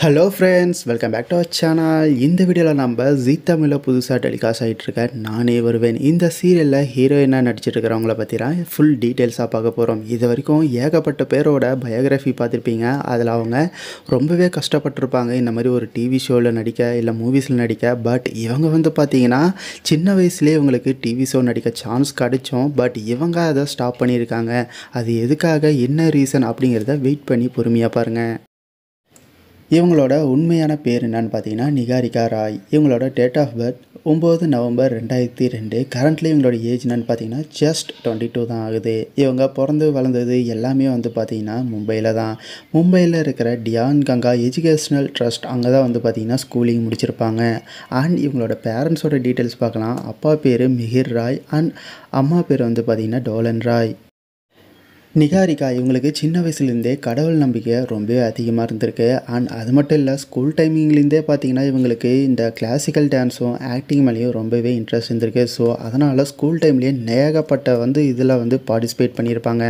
hello friends welcome back to our channel இந்த வீடியோவில் நம்ம ஜீ தமிழில் புதுசாக டெலிகாஸ்ட் ஆகிட்டுருக்க நானே வருவேன் இந்த சீரியலில் ஹீரோயினாக நடிச்சிட்ருக்கிறவங்கள பற்றி தான் ஃபுல் டீட்டெயில்ஸாக பார்க்க போகிறோம் இது வரைக்கும் ஏகப்பட்ட பேரோட பயோகிராஃபி பார்த்துருப்பீங்க அதில் அவங்க ரொம்பவே கஷ்டப்பட்டிருப்பாங்க இந்த மாதிரி ஒரு டிவி ஷோவில் நடிக்க இல்லை மூவிஸில் நடிக்க பட் இவங்க வந்து பார்த்தீங்கன்னா சின்ன வயசுலேயே இவங்களுக்கு டிவி ஷோ நடிக்க சான்ஸ் கிடைச்சோம் பட் இவங்க அதை ஸ்டாப் பண்ணியிருக்காங்க அது எதுக்காக என்ன ரீசன் அப்படிங்கிறத வெயிட் பண்ணி பொறுமையாக பாருங்கள் இவங்களோட உண்மையான பேர் என்னன்னு பார்த்தீங்கன்னா நிகாரிகா ராய் இவங்களோட டேட் ஆஃப் பர்த் ஒம்பது நவம்பர் ரெண்டாயிரத்தி ரெண்டு கரண்ட்லி இவங்களோட ஏஜ் என்னன்னு பார்த்தீங்கன்னா ஜஸ்ட் டுவெண்ட்டி டூ தான் ஆகுது இவங்க பிறந்து வளர்ந்தது எல்லாமே வந்து பார்த்திங்கன்னா மும்பையில் தான் மும்பையில் இருக்கிற டியான் கங்கா எஜுகேஷ்னல் ட்ரஸ்ட் அங்கே தான் வந்து பார்த்திங்கன்னா ஸ்கூலிங் முடிச்சிருப்பாங்க அண்ட் இவங்களோட பேரண்ட்ஸோட டீட்டெயில்ஸ் பார்க்கலாம் அப்பா பேர் மிகிர் ராய் அண்ட் அம்மா பேர் வந்து பார்த்திங்கன்னா டோலன் ராய் நிகாரிகா இவங்களுக்கு சின்ன வயசுலேருந்தே கடவுள் நம்பிக்கை ரொம்பவே அதிகமாக இருந்திருக்கு அண்ட் அது மட்டும் இல்லை ஸ்கூல் டைமிங்லேருந்தே பார்த்தீங்கன்னா இவங்களுக்கு இந்த கிளாசிக்கல் டான்ஸும் ஆக்டிங் மேலேயும் ரொம்பவே இன்ட்ரெஸ்ட் இருந்திருக்கு ஸோ அதனால் ஸ்கூல் டைம்லேயே நேகப்பட்ட வந்து இதில் வந்து பார்ட்டிசிபேட் பண்ணியிருப்பாங்க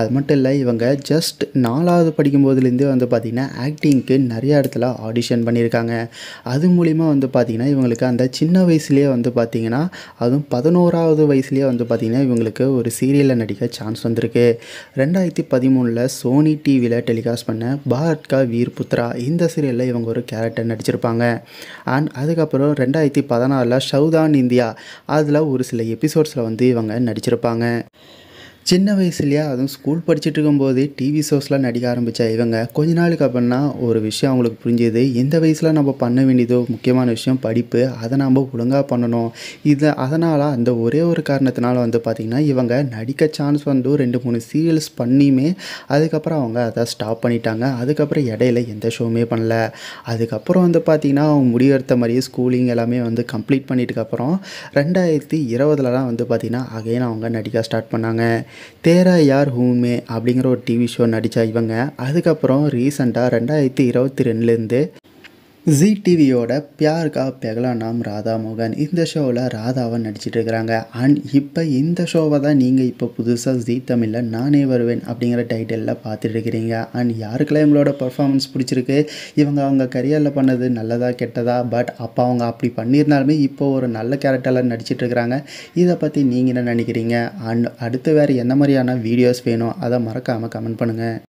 அது மட்டும் இல்லை இவங்க ஜஸ்ட் நாலாவது படிக்கும்போதுலேருந்தே வந்து பார்த்திங்கன்னா ஆக்டிங்க்கு நிறையா இடத்துல ஆடிஷன் பண்ணியிருக்காங்க அது மூலிமா வந்து பார்த்திங்கன்னா இவங்களுக்கு அந்த சின்ன வயசுலேயே வந்து பார்த்திங்கன்னா அதுவும் பதினோராவது வயசுலேயே வந்து பார்த்திங்கன்னா இவங்களுக்கு ஒரு சீரியலில் நடிக்க சான்ஸ் வந்திருக்கு ரெண்டாயிரத்தி பதிமூணில் சோனி டிவியில் டெலிகாஸ்ட் பண்ண பாரத் கா வீர் புத்ரா இந்த சீரியலில் இவங்க ஒரு கேரக்டர் நடிச்சிருப்பாங்க அண்ட் அதுக்கப்புறம் ரெண்டாயிரத்தி பதினாறில் சவுதான் இந்தியா அதில் ஒரு சில எபிசோட்ஸில் வந்து இவங்க நடிச்சிருப்பாங்க சின்ன வயசுலையா அதுவும் ஸ்கூல் படிச்சுட்டு இருக்கும்போது டிவி ஷோஸ்லாம் நடிக்க ஆரம்பித்தா இவங்க கொஞ்ச நாளுக்கு அப்புறம்னா ஒரு விஷயம் அவங்களுக்கு புரிஞ்சுது இந்த வயசில் நம்ம பண்ண வேண்டியதோ முக்கியமான விஷயம் படிப்பு அதை நாம் ஒழுங்காக பண்ணணும் இது அதனால் அந்த ஒரே ஒரு காரணத்தினால வந்து பார்த்திங்கன்னா இவங்க நடிக்க சான்ஸ் வந்து ரெண்டு மூணு சீரியல்ஸ் பண்ணியுமே அதுக்கப்புறம் அவங்க அதை ஸ்டாப் பண்ணிட்டாங்க அதுக்கப்புறம் இடையில எந்த ஷோவுமே பண்ணல அதுக்கப்புறம் வந்து பார்த்திங்கன்னா அவங்க முடிவெடுத்த மாதிரியே ஸ்கூலிங் எல்லாமே வந்து கம்ப்ளீட் பண்ணிட்டுக்கப்புறம் ரெண்டாயிரத்தி இருபதுலலாம் வந்து பார்த்திங்கன்னா அகைன் அவங்க நடிக்க ஸ்டார்ட் பண்ணாங்க தேரா யார் ஹூமே அப்படிங்கிற ஒரு டிவி ஷோ நடித்தா இவங்க அதுக்கப்புறம் ரீசெண்டாக ரெண்டாயிரத்தி இருபத்தி ரெண்டுலேருந்து ஜி டிவியோட பியார் கா பெகலா நாம் ராதா மோகன் இந்த ஷோவில் ராதாவை நடிச்சிட்டு இருக்கிறாங்க அண்ட் இப்போ இந்த ஷோவை தான் நீங்கள் இப்போ புதுசாக ஜி தமிழில் நானே வருவேன் அப்படிங்கிற டைட்டிலில் பார்த்துட்டு இருக்கிறீங்க அண்ட் யாருக்கெல்லாம் இவங்களோட பர்ஃபார்மன்ஸ் பிடிச்சிருக்கு இவங்க அவங்க கரியரில் பண்ணது நல்லதா கெட்டதா பட் அப்போ அவங்க அப்படி பண்ணியிருந்தாலுமே இப்போ ஒரு நல்ல கேரக்டரில் நடிச்சிட்டு இருக்கிறாங்க இதை பற்றி நீங்கள் என்ன நினைக்கிறீங்க அண்ட் அடுத்து வேறு என்ன மாதிரியான வீடியோஸ் வேணும் அதை மறக்காமல் கமெண்ட் பண்ணுங்கள்